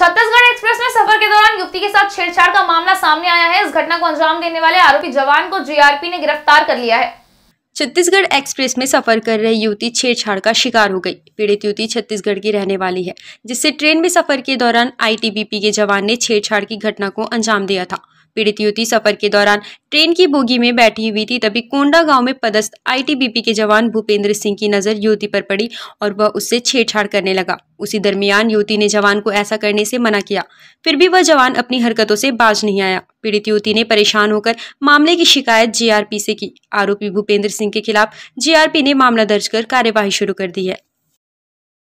Chhattisgarh express में सफर के दौरान युवती के साथ छेड़छाड़ का मामला सामने आया है इस घटना को अंजाम देने वाले आरोपी जवान को जीआरपी ने गिरफ्तार कर लिया है छत्तीसगढ़ एक्सप्रेस में सफर कर रही युवती छेड़छाड़ का शिकार हो गई पीड़ित युवती छत्तीसगढ़ की रहने वाली है जिससे ट्रेन में सफर के दौरान आईटीबीपी के जवान ने छेड़छाड़ की घटना को अंजाम दिया था पीड़ित युवती सफर के दौरान ट्रेन की बोगी में बैठी हुई थी तभी कोंडा गांव में पदस्थ आईटीबीपी के जवान भूपेंद्र सिंह की नजर युवती पर पड़ी और वह उससे छेड़छाड़ करने लगा उसी दरमियान युवती ने जवान को ऐसा करने से मना किया फिर भी वह जवान अपनी हरकतों से बाज नहीं आया पीड़ित युवती ने परेशान होकर मामले की शिकायत जीआरपी से की आरोपी भूपेंद्र सिंह के खिलाफ जीआरपी ने मामला दर्ज कर कार्यवाही शुरू कर दी है